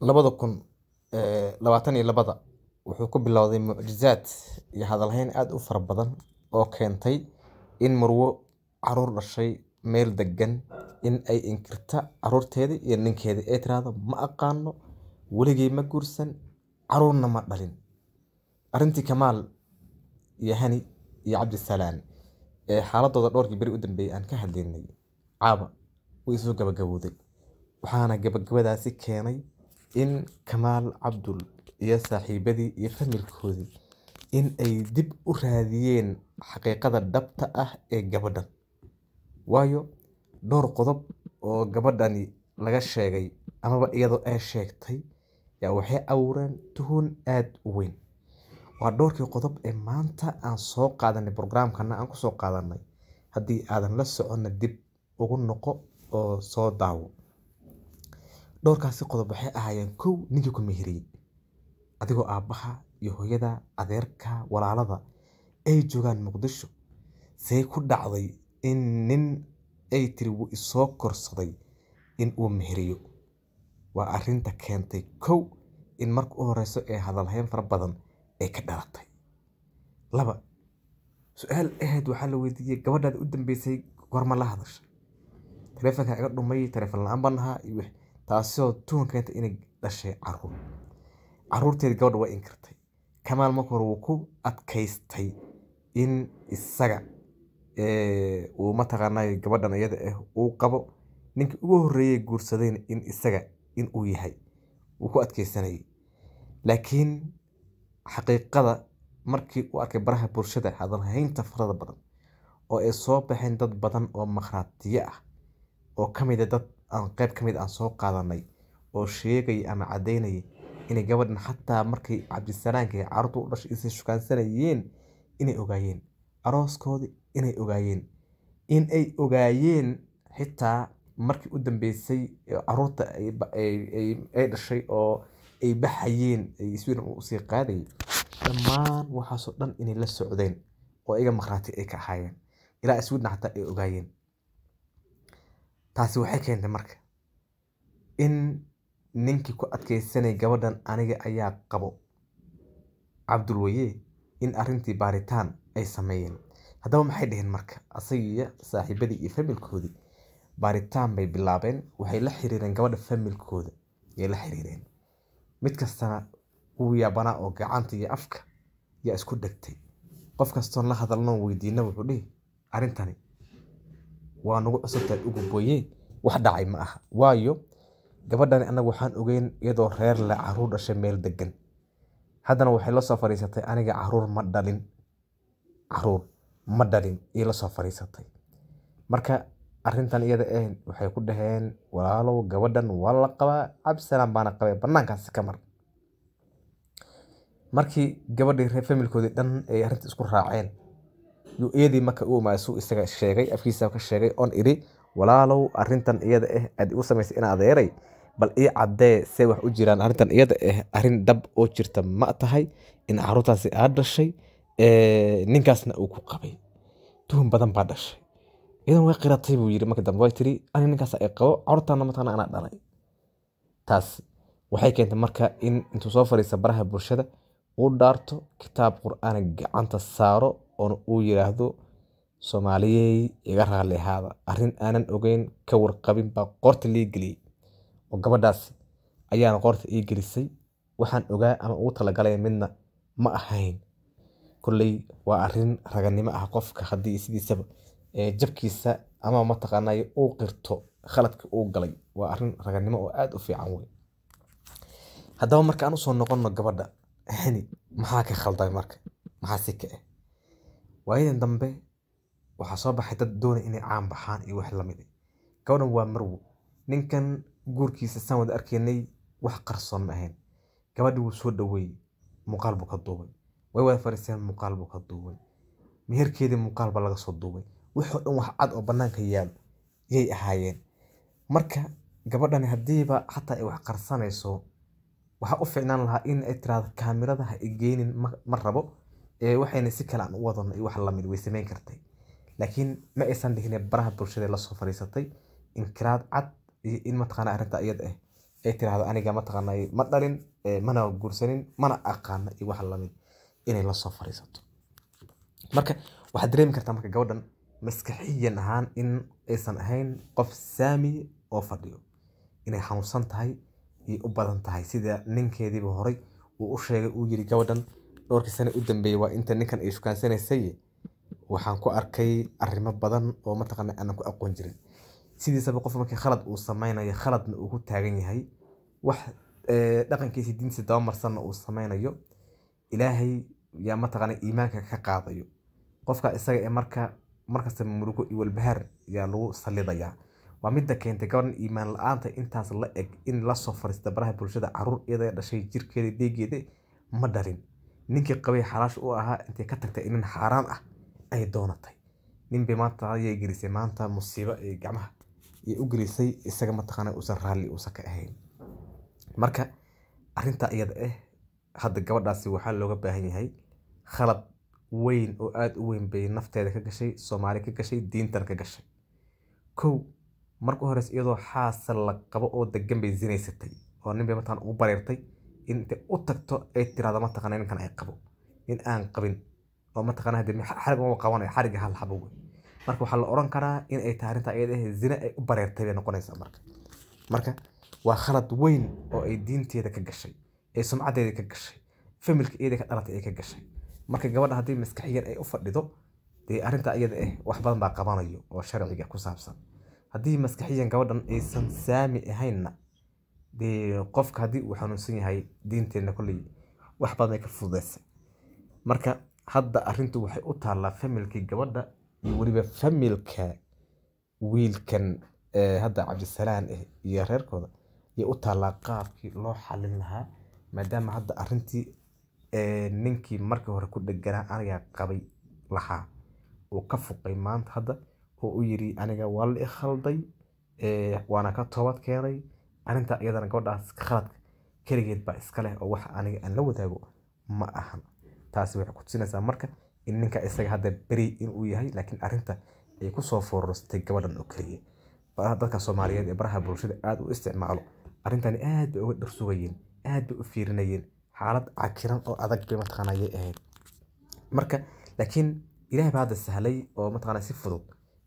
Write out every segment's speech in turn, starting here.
labada kun labaatan iyo labada wuxuu ku bilowday mucjizaad iyo hadalhayn aada u fara badan oo keentay in murwo caruur dhashay meel degan in ay inkirta caruurteeda iyo ninkeeda ay tiraahdo ma aqaano weligay ma guursan caruurna ma dhalin arintii kamaal iyo hani iyo cabdisalaan ee xaaladooda dhowrkii beri u dambeeyey aan ka hadlaynay caaba way soo gabagabowday waxaana gabagabadaasi keenay in Kamaal Cabdul iyo saaxiibadii iyo familkoodii in ay dib u raadiyeen xaqiiqada dhabta ah ee gabadhan. Waayo, dhowr qodob oo gabadhani laga sheegay amaba iyadoo ay sheegtay yaa waxay abuureen tuhun aad u weyn. Waa dhowrkii qodob ee maanta aan soo qaadanay programkana aan ku soo qaadanay. Haddii aadan la soconna dib ugu noqo oo soo daawo dhowrkaasi qodob waxay ahaayeen kow ninkii ku meheriyey adigoo aabbaha iyo hooyada adeerka walaalada ay joogaan muqdisho see ku dhacday in nin ay tiri wuu isoo korsaday in uu meheriyo waa arrinta keentay kow in marka u horeyso ee hadalhayn fara badan ay ka dhalatay laba su-aal ahayd waxaa la weydiiyey gabadhaada u dambeysay goorma la hadashay taleefonka iga dhumay taleefon la-aan baan iyo wix taasoo tuhun keenta inay dhashay caruur caruurteed gabadha waa inkirtay kamaal marka hore wuu ku adkaystay in isaga uu mataqaanaa gabadhan iyada ah uu qabo ninkii ugu horreeyey guursadayna in isaga in uu yahay wuu ku adkaysanayay laakiin xaqiiqada markii uu arkay baraha bulshada hadalhaynta farada badan oo ay soo baxeen dad badan oo makhraatiye ah oo ka mid a ah dad aan qeyb ka mid aan ah soo qaadanay oo sheegayay ama caddaynayay inay gabadhan xataa markay cabdisalaanka iyo u dhashay isa shukaansanayeen inay ogaayeen arooskoodii inay ogaayeen inay ogaayeen xitaa markii u dambeysay caruurta ay dhashay oo ay baxayeen ay iswiran usii qaadayay dhammaan waxaasoo dhan inay la socdeen oo iyaga makhraati ay ka ahaayeen ilaa iswiran xataa ay ogaayeen taasi waxay keentay marka in ninkii ku adkaysanay gabadhan aniga ayaa qabo cabdulwaye in arintii baaritaan ay sameeyeen haddaba maxay dheheen marka asagiiyo saaxiibadii iyo familkoodii baaritaan bay bilaabeen waxay la xiriireen gabadha familkooda yay la xiriireen mid kastana wuu yaabanaa oo gacanta iyo afka yaa isku dhegtay qof kastoon la hadalno weydiina wuxuu dhihi arrintani waa nagu cusubtahay ugu booye wax dhacay ma aha waayo gabadhani anagu waxaan ogeyn iyadoo reer leh caruur dhashay meel degan haddana waxay lasoo soo aniga caruur ma dhalin caruur ma dhalin iyo la soo marka arintan iyada ah waxay ku dhaheen walaalow gabadhan waa la qabaa cabdisalaam baana qabee banaankaasi ka mar markii gabadhii reer familkoodii dhan ay arrinta isku raaceen yuu eedey marka sheegay afkiisa ka walaalow arintan iyada ah aad igu samaysa in adeeray bal ii caddee see wax u jiraan arrintan iyada ah arrin dhab oo jirta ma tahay in caruurtaasi aad dhashay ninkaasna uu ku qabay tuhun badan baa dhashay idan way qiratay buu yiri marka dambe way tiri ani ninkaas ay qabo caruurtaana mataqaana anaa dhalay taas waxay keentay marka in intuu soo fariisa baraha bulshada uu dhaarto kitaab qur'aana gacanta saaro oona uu yiraahdo Soomaaliyey iga raalli ahaada arrin aanan ogeyn ka warqabin baa qoorta lii geliyey oo gabadhaas ayaana qoorta ii gelisay waxaan ogaa ama ugu talagalay midna ma ahayn kolley waa arrin raganimo ah qofka haddii sidiisaba ee jabkiisa ama mataqaanay uu qirto khaladka uu galay waa arrin raganimo oo aad u fiican wey haddaba marka aan usoo noqono gabadha maxaa ka khaldan marka maxaa ka ah waayadan dambe waxaa soo baxay dad doonay inay caan baxaan iyo wax lamid ah. gabadhan waa marwo ninkan guurkiisa saan wada arkaynay wax qarsoon ma ahayn gabadhi wuu soo dhaweeyey muuqaal buu ka duubay way wada fariiseen muuqaal buu ka duubay meherkeedii muuqaal baa laga soo duubay wixoo dhan wax cad oo bannaanka yaalo yay ahaayeen marka gabadhani haddiiba xataa ay wax qarsanayso waxaa u fiicnaan lahaa in ay tiraahdo kaamiradaha ay geynin ma rabo waxayna si kale aan u wadano iyo wax lamid way samayn kartay laakiin ma aysan dhihine baraha bulshada lasoo fariisatay inkiraad cad iyo in mataqaana arrinta iyada ah eh. ay tiraahdo aniga mataqaana ma dhalin mana guursanin mana aqaana iyo wax lamid inay lasoo fariisato marka waxaad dareemi kartaa marka gabadhan maskaxiyan ahaan in aysan ahayn qof saamiye oo fadhiyo inay xanuunsan tahay iyo u badan tahay sida ninkeediiba horay uu u sheegay uu yiri gabadhan dhowrkii sano u dambeeyey waa inta ninkan ay shukaansanaysay waxaan ku arkay arimo badan oo mataqaana aanan ku aqoon jirin sidiisaba qof markii khalad uu samaynayo khaladna uu ku taagan yahay wax eh, dhaqankiisa diintiisa dabamarsanna uu samaynayo ilaahay yaa mataqaana iimaanka ka qaadayo qofka isaga ee marka markasta murugo iyo walbahaar yaa lagu salidayaa waa midda keentay gabaran iimaan la-aanta intaas la eg in lasoo fariista baraha bulshada caruur iyada dhashay jirkeeda deegeeda ma dhalin ninkii qabay xalaash u ahaa intay ka tagtay inin xaaraan ah ay doonatay ninbay maanta ayay gelisay maanta musiibo ee gacmaha ayay u gelisay isaga mataqaana uusan raalli uusan ka ahayn marka arrintaa iyada eh hadda gabadhaasi waxaa looga baahan yahay khalad weyn oo aada u weyn bay nafteeda ka gashay soomaali ka gashay diintan ka gashay kow marka hores iyadoo xaasal la qabo oo degan bay zinaysatay oo nin bay mataan bareertay inta u tagto ay tirahdo mataqana ninkan ay qabo in aan qabin oo mataqana hade xarig ma qabanayo xarigga hal xabo wey marka waxaa la oran karaa in ay tahay arrinta iyada ahe zina ay u bareertay bay noqonaysaa marka marka waa khalad weyn oo ay diinteeda ka gashay ee sumcadeeda ka gashay familka iyada ka dhalatay ay ka gashay marka gabadha haddii maskaxiyan ay u fadhido dee arrinta iyada ah eh wax badan baa qabanayo oo sharciga ku saabsan haddii maskaxiyan gabadhan aysan saami ahaynna dee qofka haddii uu xanuunsan yahay diinteenna kolley wax badan ka fududeysay marka hadda arrintu waxay u taallaa familkii gabadha iyo weliba familka wiilkan hadda cabdisalaan ah iyo reerkooda ayay u taallaa qaabkii loo xalin lahaa maadaama hadda arrintii ninkii markii hore ku dheganaa anigaa qabay lahaa uu ka fuqay maanta hadda oo u yidhi aniga waa la i waana ka toobad keenay arinta iyadana gabadhaas khaladka keligeed baa iskaleh oo wax aniga aan la wadaago ma ahan taasi waxay kutusinaysaa marka in ninka isaga hadda beri inuu yahay laakiin arinta ay kusoo foororstay gabadhan oo keliya dadka soomaaliyeed ee baraha bulshada aad u isticmaalo arrintani aad bay uga dharsugayeen aad bay u fiirinayeen xaalad cakiran oo adag bay mataqaanayay ahayd marka laakiin ilaah baa hadda sahlay oo mataqaana si fudud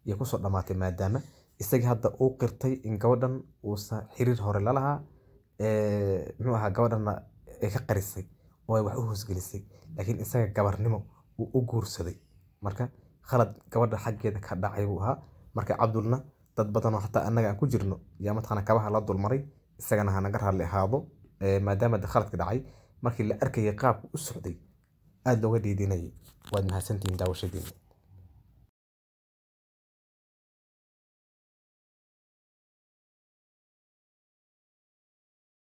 iyo kusoo dhammaatay maadaama isagii hadda uu qirtay in gabadhan uusa xiriir hore lalahaa muxuu ahaa gabadhanna ay ka qarisay oo ay wax u hoosgelisay laakiin isaga gabarnimo uu u guursaday marka khalad gabadha xaggeeda ka dhacay buu ahaa marka cabdulna dad badanoo xataa annaga aan ku jirno yaa mataqaana kabaha la dulmaray isagana ha naga raalli ahaado maadaama de khaladka dhacay markii la arkayay qaabku u socday aada looga dhiidinayay waad mahadsantihin daawashadiina